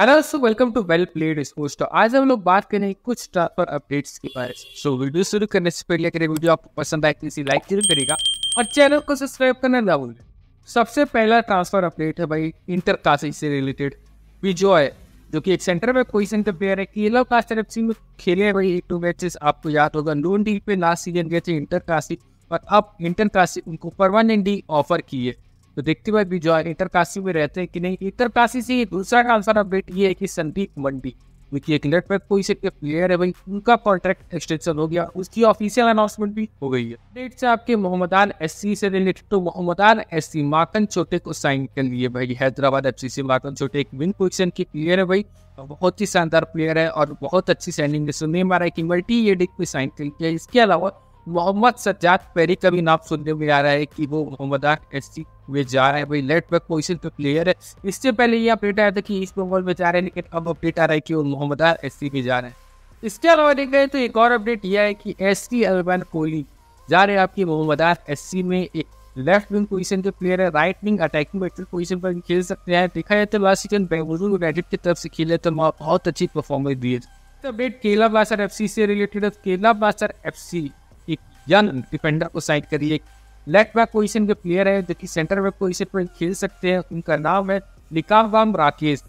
and welcome to well played sports तो आज हम लोग बात करेंगे कुछ ट्रांसफर अपडेट्स के बारे में सो वीडियो शुरू करने से पहले अगर वीडियो आपको पसंद आए तो इसे लाइक जरूर करेगा और चैनल को सब्सक्राइब करना ना भूलें सबसे पहला ट्रांसफर अपडेट है भाई इंटर काशी से रिलेटेड है जो कि एक सेंटर में कोई सेंटर प्लेयर है केलो कास्टर एफ में खेले भाई एक टू मैचेस आपको याद होगा नून डी पे लास्ट सीजन गए थे इंटर काशी और अब इंटर काशी उनको परमानेंटली ऑफर किए तो देखते हुए भी जो है विजय काशी में रहते हैं कि नहीं काशी से दूसरा का आंसर अपडेट ये है कि संदीप मंडी क्योंकि एक लेट बैक पोजिशन के प्लेयर है भाई उनका कॉन्ट्रैक्ट एक्सटेंशन हो गया उसकी ऑफिशियल अनाउंसमेंट भी हो गई है डेट से आपके मोहम्मदान एस से रिलेटेड तो मोहम्मदान एस सी माकन छोटे को साइन कर लिए भाई हैदराबाद एफ से माकन छोटे एक विन पोजिशन के प्लेयर है भाई बहुत ही शानदार प्लेयर है और बहुत अच्छी सैनिंग सुनने मारा है कि मल्टी एडिक पे साइन कर लिया इसके अलावा मोहम्मद सज्जाद पेरी का भी नाम सुनने में आ रहा है कि वो मोहम्मद एससी में जा रहे हैं भाई लेफ्ट बैक पोजिशन तो प्लेयर है इससे पहले ये अपडेट आया था कि ईस्ट बंगाल में जा रहे हैं लेकिन अब अपडेट आ रहा है कि वो मोहम्मद एस सी जा रहे हैं इसके अलावा देख रहे तो एक और अपडेट यह है कि एस टी अलबान कोहली जा रहे हैं आपकी मोहम्मद एस में एक लेफ्ट विंग पोजीशन के प्लेयर है राइट विंग अटैकिंग बैटर पोजीशन पर खेल सकते हैं देखा जाए तो लास्ट सीजन बेंगलुरु यूनाइटेड की तरफ से खेले तो बहुत अच्छी परफॉर्मेंस दिए थे अपडेट केला ब्लास्टर एफ से रिलेटेड केला ब्लास्टर एफ या डिफेंडर को साइड करिए लेफ्ट बैक पोजिशन के प्लेयर है जो कि सेंटर बैक पोजिशन पर खेल सकते हैं उनका नाम है निकाबाम राकेश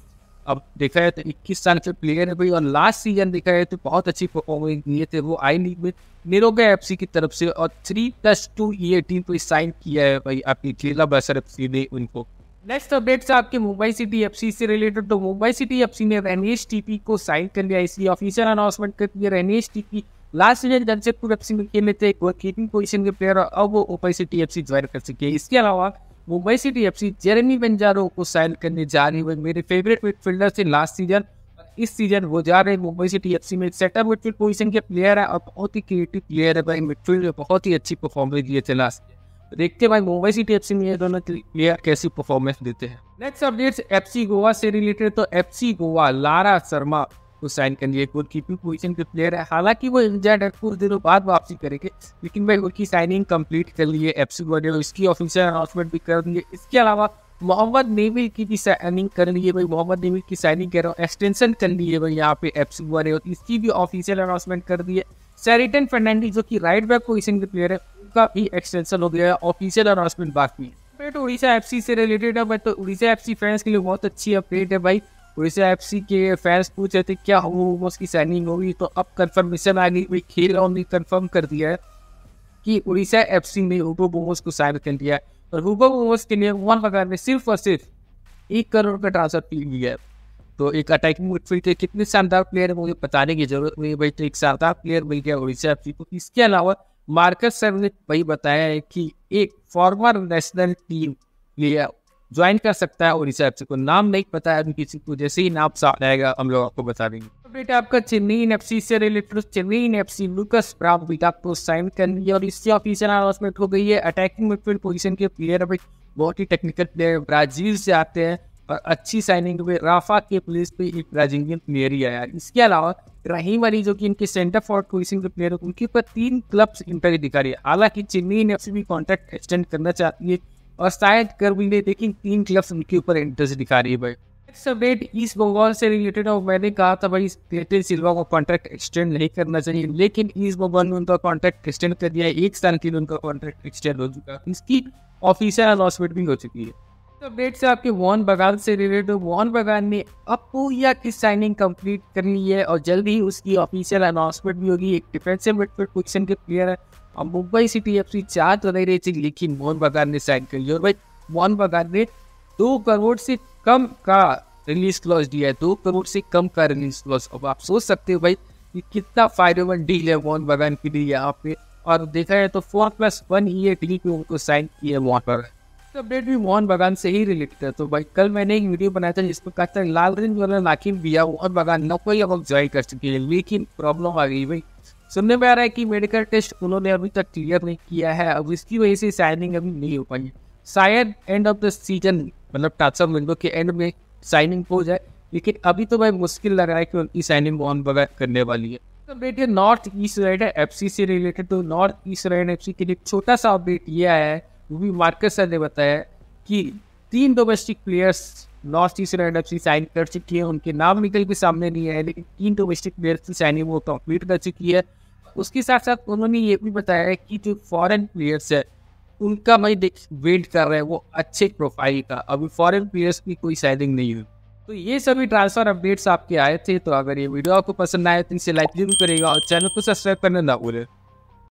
अब देखा जाए तो इक्कीस साल के प्लेयर है भाई और लास्ट सीजन देखा जाए तो बहुत अच्छी परफॉर्मेंस दिए थे वो आई लीग में निरोगे एफ सी की तरफ से और थ्री प्लस टू ये टीम को साइन किया है भाई आपकी खेला बसर एफ सी ने उनको नेक्स्ट अपडेट्स आपके मुंबई सिटी एफ सी से रिलेटेड तो मुंबई सिटी एफ सी ने टीपी को साइन कर लिया इसलिए ऑफिशियल अनाउंसमेंट कर दिया टीपी लास्ट ईयर जब पूरब सिंह खेले थे वो कीपिंग पोजीशन के प्लेयर अब वो ओपन से टीएफसी ज्वाइन कर सके इसके अलावा Mumbai city F C Jeremy बंजारो को साइन करने जा रही है मेरे फेवरेट मिडफील्डर थे लास्ट सीजन इस सीजन वो जा रहे मुंबई सिटी एफ सी में सेटअप मिडफील्ड पोजीशन के प्लेयर है और बहुत ही क्रिएटिव प्लेयर है भाई मिडफील्ड में बहुत ही अच्छी परफॉर्मेंस दिए थे लास्ट ईयर देखते भाई मुंबई सिटी एफ सी में ये दोनों प्लेयर कैसी परफॉर्मेंस देते हैं next updates F C Goa से रिलेटेड तो एफ सी गोवा लारा शर्मा को साइन कर लिया गोल कीपिंग पोजिशन के प्लेयर है हालांकि वो इंजर्ड है कुछ दिनों बाद वापसी करेंगे लेकिन भाई उनकी साइनिंग कंप्लीट कर लिए एफसी गॉडियो इसकी ऑफिशियल अनाउंसमेंट भी कर देंगे इसके अलावा मोहम्मद नेवी की भी साइनिंग कर ली है भाई मोहम्मद नेवी की साइनिंग कह रहा हूँ एक्सटेंशन कर ली है भाई यहाँ पे एफ सी और इसकी भी ऑफिशियल अनाउंसमेंट कर दी है सैरिटन फर्नांडिस जो कि राइट बैक पोजिशन के प्लेयर है उनका भी एक्सटेंशन हो गया है ऑफिशियल अनाउंसमेंट बाकी है अपडेट उड़ीसा एफ से रिलेटेड है भाई तो उड़ीसा एफ फैंस के लिए बहुत अच्छी अपडेट है भाई वैसे एफ के फैंस पूछ रहे थे क्या होमोस की साइनिंग होगी तो अब कन्फर्मेशन आ गई भाई खेल और ने कन्फर्म कर दिया है कि उड़ीसा एफ सी ने हुबो बोमोस को साइन कर लिया और हुबो बोमोस के लिए वन बगान ने सिर्फ और सिर्फ एक करोड़ का ट्रांसफर फी लिया है तो एक अटैकिंग मिडफील्ड के कितने शानदार प्लेयर है मुझे बताने की जरूरत नहीं भाई तो एक शानदार प्लेयर मिल गया उड़ीसा एफ को इसके अलावा मार्कस सर ने भाई बताया है कि एक फॉर्मर नेशनल टीम लिया ज्वाइन कर सकता है उड़ीसा एफ को नाम नहीं पता है किसी को जैसे ही नाम सामने आएगा हम लोग आपको बता देंगे अपडेट तो आपका चेन्नई एन एफ सी से related Chennai N F C Lucas ब्राविटा को साइन कर है और इससे ऑफिशियल अनाउंसमेंट हो गई है अटैकिंग मिडफील्ड पोजीशन के प्लेयर अभी बहुत ही टेक्निकल प्लेयर ब्राजील से आते हैं और अच्छी साइनिंग हुई राफा के प्लेस पे एक ब्राजीलियन प्लेयर ही आया इसके अलावा रहीम अली जो कि इनके सेंटर फॉर पोजिशन के प्लेयर उनके ऊपर तीन क्लब्स इंटरव्यू दिखा रही है हालांकि चेन्नई एन एफ सी भी कॉन्ट्रैक्ट एक्सटेंड करना चाहती है और शायद गर्मी ने देखी तीन क्लब्स उनके ऊपर इंटरेस्ट दिखा रही है भाई नेक्स्ट अपडेट ईस्ट बंगाल से रिलेटेड और मैंने कहा था भाई क्लेटन सिल्वा को कॉन्ट्रैक्ट एक्सटेंड नहीं करना चाहिए लेकिन ईस्ट बंगाल ने उनका कॉन्ट्रैक्ट एक्सटेंड कर दिया एक साल के लिए उनका कॉन्ट्रैक्ट एक्सटेंड हो चुका है इसकी ऑफिशियल अनाउंसमेंट भी हो चुकी है अपडेट से आपके वॉन बगान से रिलेटेड वॉन बगान ने अपूया की साइनिंग कंप्लीट कर ली है और जल्द ही उसकी ऑफिशियल अनाउंसमेंट भी होगी एक डिफेंसिव मिडफील्ड पोजीशन के प्लेयर है और मुंबई सिटी एफ सी चार तो नहीं रही थी लेकिन मोहन बगान ने साइन कर लिया और भाई मोहन बगान ने दो करोड़ से कम का रिलीज क्लॉज दिया है दो करोड़ से कम का रिलीज क्लॉज अब आप सोच सकते हो भाई कि कितना फायदेमंद डील है मोहन बगान के लिए यहाँ पे और देखा जाए तो फोर प्लस वन ही डील पे उनको साइन किया है मोहन बगान अपडेट तो भी मोहन बगान से ही रिलेटेड है तो भाई कल मैंने एक वीडियो बनाया था जिसमें कहा था लाल रंग वाला नाकिब भी मोहन बगान नौकरी अब ज्वाइन कर चुके हैं लेकिन प्रॉब्लम आ गई भाई सुनने में आ रहा है कि मेडिकल टेस्ट उन्होंने अभी तक क्लियर नहीं किया है अब इसकी वजह से साइनिंग अभी नहीं हो पाई शायद एंड ऑफ द सीजन मतलब टाटसम विंडो के एंड में साइनिंग हो जाए लेकिन अभी तो भाई मुश्किल लग रहा है कि उनकी साइनिंग ऑन बगैर करने वाली है अपडेट ये नॉर्थ ईस्ट राइड है एफ से रिलेटेड तो नॉर्थ ईस्ट राइड एफ के लिए छोटा सा अपडेट ये आया है वो भी मार्केट सर ने बताया कि तीन domestic players north eastern NFC sign कर चुकी है उनके नाम निकल के सामने नहीं आए लेकिन तीन डोमेस्टिक प्लेयर्स की साइनिंग वो कंप्लीट कर चुकी है उसके साथ साथ उन्होंने ये भी बताया कि जो फॉरेन प्लेयर्स है उनका मैं वेट कर रहे हैं वो अच्छे प्रोफाइल का अभी फॉरेन प्लेयर्स की कोई साइनिंग नहीं हुई तो ये सभी ट्रांसफर अपडेट्स आपके आए थे तो अगर ये वीडियो आपको पसंद आए तो इसे लाइक जरूर करेगा और चैनल को सब्सक्राइब करना ना भूलें